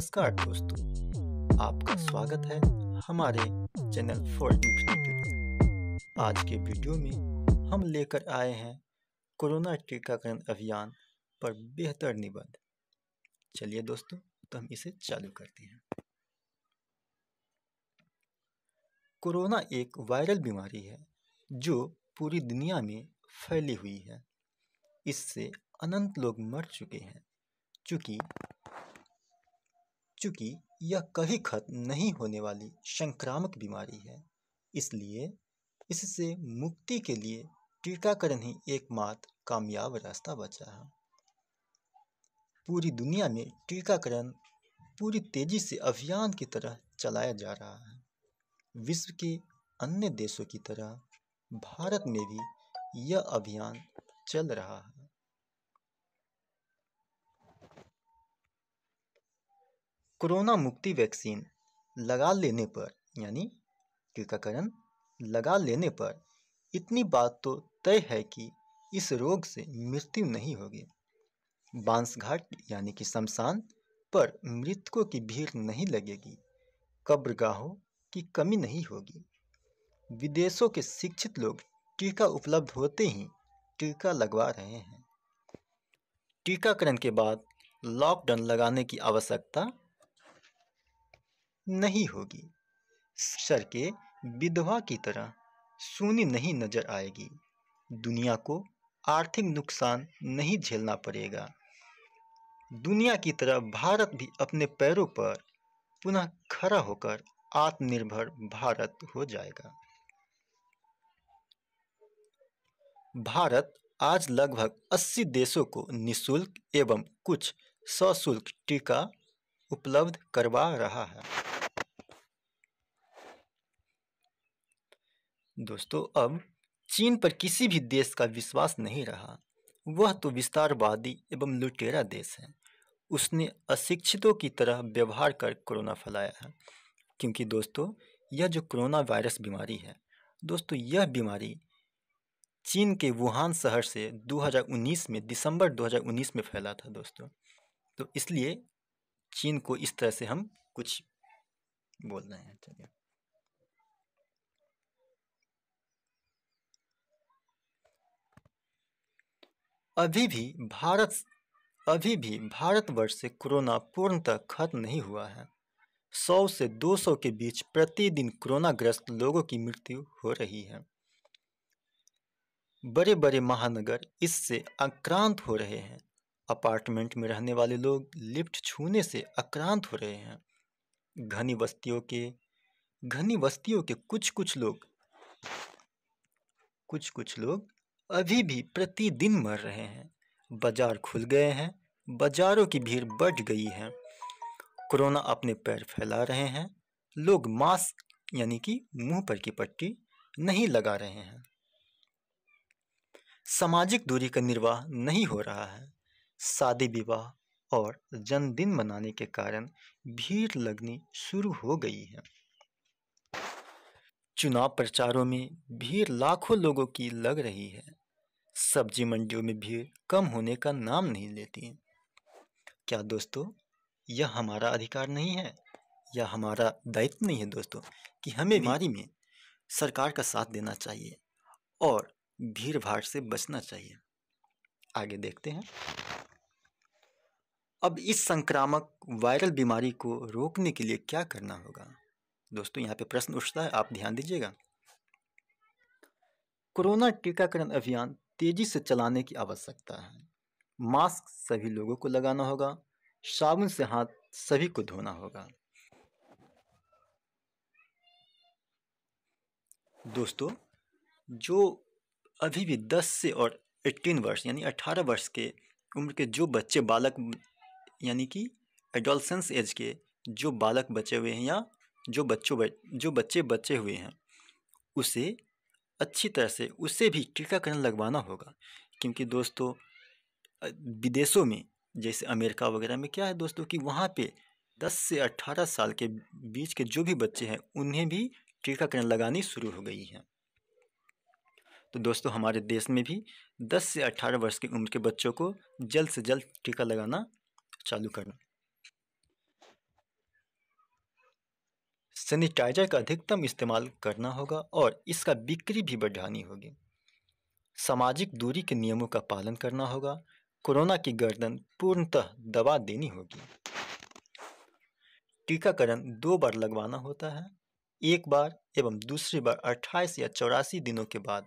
नमस्कार दोस्तों आपका स्वागत है हमारे चैनल फॉर पीपल आज के वीडियो में हम लेकर आए हैं कोरोना टीकाकरण अभियान पर बेहतर निबंध चलिए दोस्तों तो हम इसे चालू करते हैं कोरोना एक वायरल बीमारी है जो पूरी दुनिया में फैली हुई है इससे अनंत लोग मर चुके हैं चूँकि चूंकि यह कभी खत्म नहीं होने वाली संक्रामक बीमारी है इसलिए इससे मुक्ति के लिए टीकाकरण ही एकमात्र कामयाब रास्ता बचा है पूरी दुनिया में टीकाकरण पूरी तेजी से अभियान की तरह चलाया जा रहा है विश्व के अन्य देशों की तरह भारत में भी यह अभियान चल रहा है कोरोना मुक्ति वैक्सीन लगा लेने पर यानी टीकाकरण लगा लेने पर इतनी बात तो तय है कि इस रोग से मृत्यु नहीं होगी बांसघाट यानी कि शमशान पर मृतकों की भीड़ नहीं लगेगी कब्रगाहों की कमी नहीं होगी विदेशों के शिक्षित लोग टीका उपलब्ध होते ही टीका लगवा रहे हैं टीकाकरण के बाद लॉकडाउन लगाने की आवश्यकता नहीं होगी सर के विधवा की तरह सुनी नहीं नजर आएगी दुनिया को आर्थिक नुकसान नहीं झेलना पड़ेगा दुनिया की तरह भारत भी अपने पैरों पर पुनः खड़ा होकर आत्मनिर्भर भारत हो जाएगा भारत आज लगभग 80 देशों को निशुल्क एवं कुछ सशुल्क टीका उपलब्ध करवा रहा है दोस्तों अब चीन पर किसी भी देश का विश्वास नहीं रहा वह तो विस्तारवादी एवं लुटेरा देश है उसने अशिक्षितों की तरह व्यवहार कर कोरोना फैलाया है क्योंकि दोस्तों यह जो कोरोना वायरस बीमारी है दोस्तों यह बीमारी चीन के वुहान शहर से 2019 में दिसंबर 2019 में फैला था दोस्तों तो इसलिए चीन को इस तरह से हम कुछ बोल रहे हैं चलिए अभी भी भारत अभी भी भारतवर्ष से कोरोना पूर्णतः खत्म नहीं हुआ है 100 से 200 के बीच प्रतिदिन कोरोनाग्रस्त लोगों की मृत्यु हो रही है बड़े बड़े महानगर इससे आक्रांत हो रहे हैं अपार्टमेंट में रहने वाले लोग लिफ्ट छूने से आक्रांत हो रहे हैं घनी बस्तियों के घनी बस्तियों के कुछ कुछ लोग कुछ कुछ लोग अभी भी प्रतिदिन मर रहे हैं बाजार खुल गए हैं बाजारों की भीड़ बढ़ गई है कोरोना अपने पैर फैला रहे हैं लोग मास्क यानी कि मुंह पर की पट्टी नहीं लगा रहे हैं सामाजिक दूरी का निर्वाह नहीं हो रहा है शादी विवाह और जन्मदिन मनाने के कारण भीड़ लगनी शुरू हो गई है चुनाव प्रचारों में भीड़ लाखों लोगों की लग रही है सब्जी मंडियों में भीड़ कम होने का नाम नहीं लेती है क्या दोस्तों यह हमारा अधिकार नहीं है यह हमारा दायित्व नहीं है दोस्तों कि हमें बीमारी में सरकार का साथ देना चाहिए और भीड़ भाड़ से बचना चाहिए आगे देखते हैं अब इस संक्रामक वायरल बीमारी को रोकने के लिए क्या करना होगा दोस्तों यहाँ पे प्रश्न उठता है आप ध्यान दीजिएगा कोरोना टीकाकरण अभियान तेज़ी से चलाने की आवश्यकता है मास्क सभी लोगों को लगाना होगा साबुन से हाथ सभी को धोना होगा दोस्तों जो अभी भी 10 से और 18 वर्ष यानी 18 वर्ष के उम्र के जो बच्चे बालक यानी कि एडोलसेंस एज के जो बालक बचे हुए हैं या जो बच्चों जो बच्चे बचे हुए हैं उसे अच्छी तरह से उससे भी टीकाकरण लगवाना होगा क्योंकि दोस्तों विदेशों में जैसे अमेरिका वगैरह में क्या है दोस्तों कि वहाँ पे 10 से 18 साल के बीच के जो भी बच्चे हैं उन्हें भी टीकाकरण लगानी शुरू हो गई है तो दोस्तों हमारे देश में भी 10 से 18 वर्ष की उम्र के बच्चों को जल्द से जल्द टीका लगाना चालू करना सैनिटाइजर का अधिकतम इस्तेमाल करना होगा और इसका बिक्री भी बढ़ानी होगी सामाजिक दूरी के नियमों का पालन करना होगा कोरोना की गर्दन पूर्णतः दबा देनी होगी टीकाकरण दो बार लगवाना होता है एक बार एवं दूसरी बार 28 या चौरासी दिनों के बाद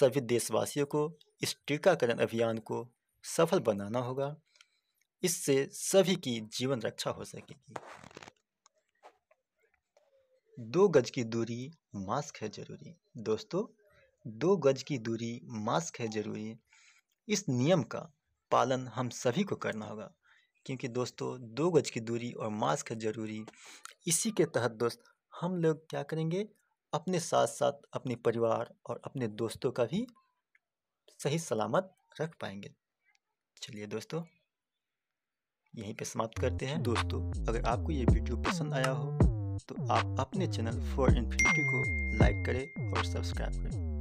सभी देशवासियों को इस टीकाकरण अभियान को सफल बनाना होगा इससे सभी की जीवन रक्षा हो सकेगी दो गज की दूरी मास्क है जरूरी दोस्तों दो गज की दूरी मास्क है जरूरी इस नियम का पालन हम सभी को करना होगा क्योंकि दोस्तों दो गज की दूरी और मास्क है जरूरी इसी के तहत दोस्त हम लोग क्या करेंगे अपने साथ साथ अपने परिवार और अपने दोस्तों का भी सही सलामत रख पाएंगे चलिए दोस्तों यहीं पे समाप्त करते हैं दोस्तों अगर आपको ये वीडियो पसंद आया हो तो आप अपने चैनल फॉर इन्फिनिटी को लाइक करें और सब्सक्राइब करें